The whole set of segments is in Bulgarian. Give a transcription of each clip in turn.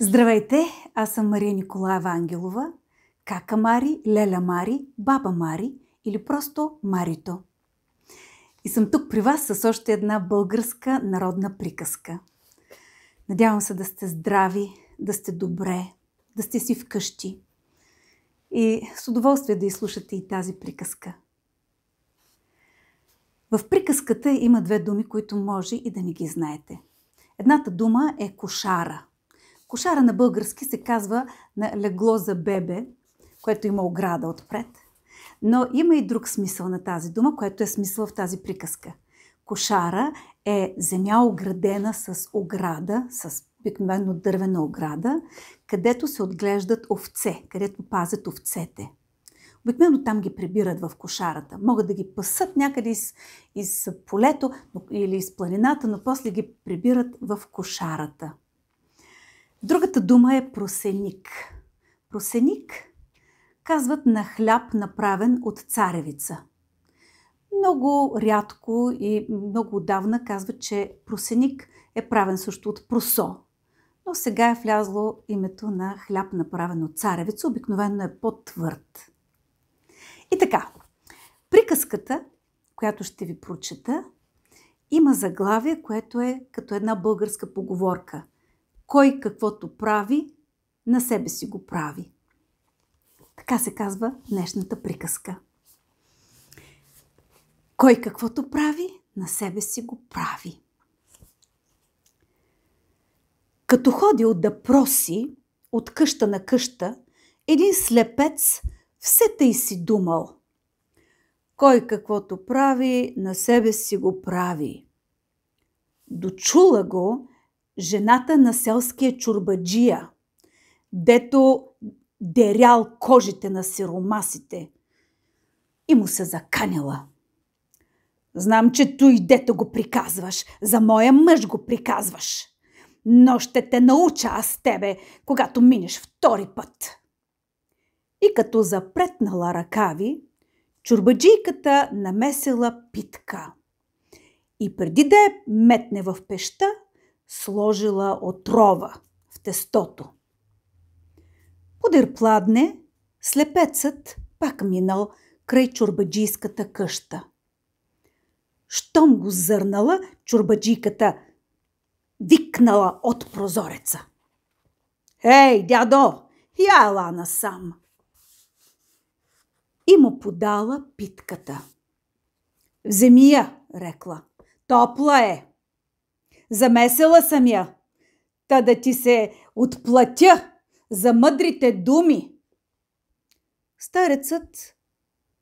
Здравейте, аз съм Мария Николаева Ангелова, Кака Мари, Леля Мари, Баба Мари или просто Марито. И съм тук при вас с още една българска народна приказка. Надявам се да сте здрави, да сте добре, да сте си вкъщи. И с удоволствие да изслушате и тази приказка. В приказката има две думи, които може и да не ги знаете. Едната дума е кошара – Кошара на български се казва на легло за бебе, което има ограда отпред. Но има и друг смисъл на тази дума, което е смисъл в тази приказка. Кошара е земя оградена с ограда, с обикновено дървена ограда, където се отглеждат овце, където пазят овцете. Обикновено там ги прибират в кошарата. Могат да ги пасат някъде из, из полето или из планината, но после ги прибират в кошарата – Другата дума е просеник. Просеник казват на хляб, направен от царевица. Много рядко и много отдавна казват, че просеник е правен също от просо. Но сега е влязло името на хляб, направен от царевица. Обикновено е по-твърд. И така, приказката, която ще ви прочета, има заглавие, което е като една българска поговорка – кой каквото прави, на себе си го прави. Така се казва днешната приказка. Кой каквото прави, на себе си го прави. Като ходил да проси от къща на къща, един слепец все тъй си думал. Кой каквото прави, на себе си го прави. Дочула го жената на селския чурбаджия, дето дерял кожите на сиромасите и му се заканила. Знам, че той дето го приказваш, за моя мъж го приказваш, но ще те науча аз тебе, когато минеш втори път. И като запретнала ръкави, чурбаджийката намесила питка. И преди да я метне в пеща, сложила отрова в тестото. Подир пладне, слепецът пак минал край чурбаджийската къща. Щом го зърнала, чурбаджийката викнала от прозореца. «Ей, дядо, я ела насам!» И му подала питката. «Вземи я!» рекла. «Топла е!» Замесила съм я, та да ти се отплатя за мъдрите думи. Старецът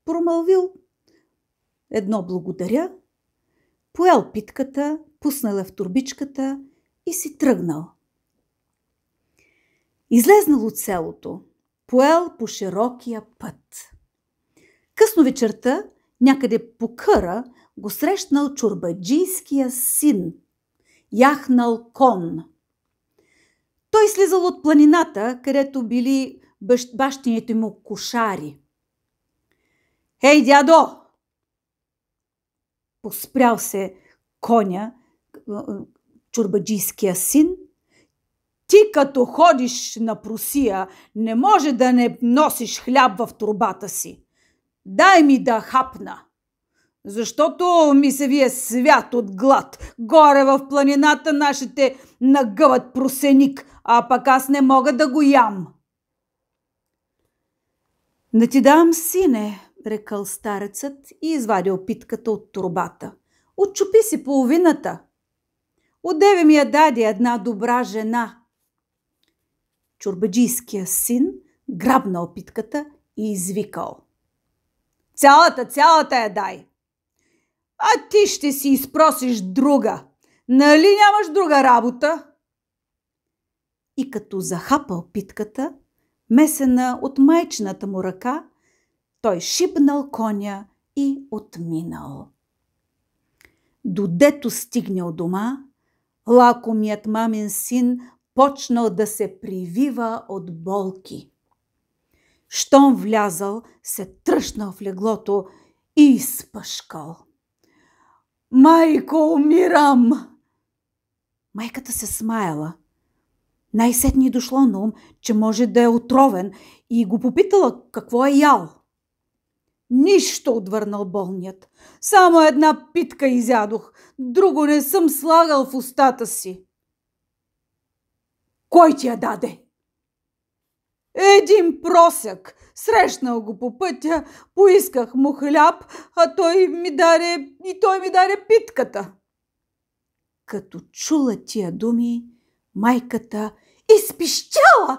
промълвил едно благодаря, поел питката, пуснала в турбичката и си тръгнал. Излезнал от селото, поел по широкия път. Късно вечерта, някъде по къра, го срещнал чурбаджийския син – яхнал кон. Той слизал от планината, където били бащините му кошари. Хей, дядо! Поспрял се коня, чурбаджийския син. Ти като ходиш на просия, не може да не носиш хляб в турбата си. Дай ми да хапна! Защото ми се вие свят от глад. Горе в планината нашите нагъват просеник, а пък аз не мога да го ям. Да ти дам, сине, рекал старецът и извадил питката от турбата. Отчупи си половината. Одеве ми я даде една добра жена. Чурбаджийския син грабнал питката и извикал. Цялата, цялата я дай! а ти ще си изпросиш друга. Нали нямаш друга работа? И като захапал питката, месена от майчната му ръка, той шибнал коня и отминал. Додето стигнал дома, лакомият мамин син почнал да се привива от болки. Щом влязал, се тръщнал в леглото и изпъшкал. Майко, умирам! Майката се смаяла. Най-сетни дошло на ум, че може да е отровен и го попитала какво е ял. Нищо, отвърнал болният. Само една питка изядох. Друго не съм слагал в устата си. Кой ти я даде? Един просяк. Срещнал го по пътя, поисках му хляб, а той ми даде и той ми даре питката. Като чула тия думи, майката изпищяла.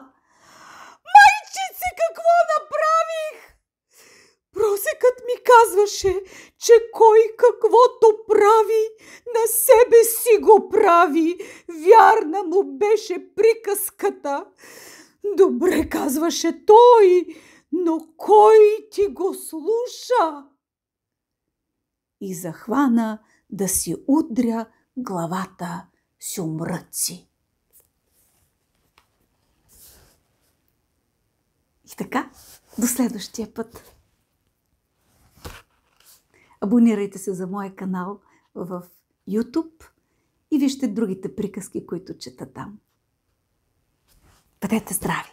Майчици, какво направих? Просекът ми казваше, че кой каквото прави, на себе си го прави. Вярна му беше приказката. Добре, казваше той, но кой ти го слуша? И захвана да си удря главата с умръци. И така, до следващия път. Абонирайте се за моя канал в YouTube и вижте другите приказки, които чета там. Přejte zdraví.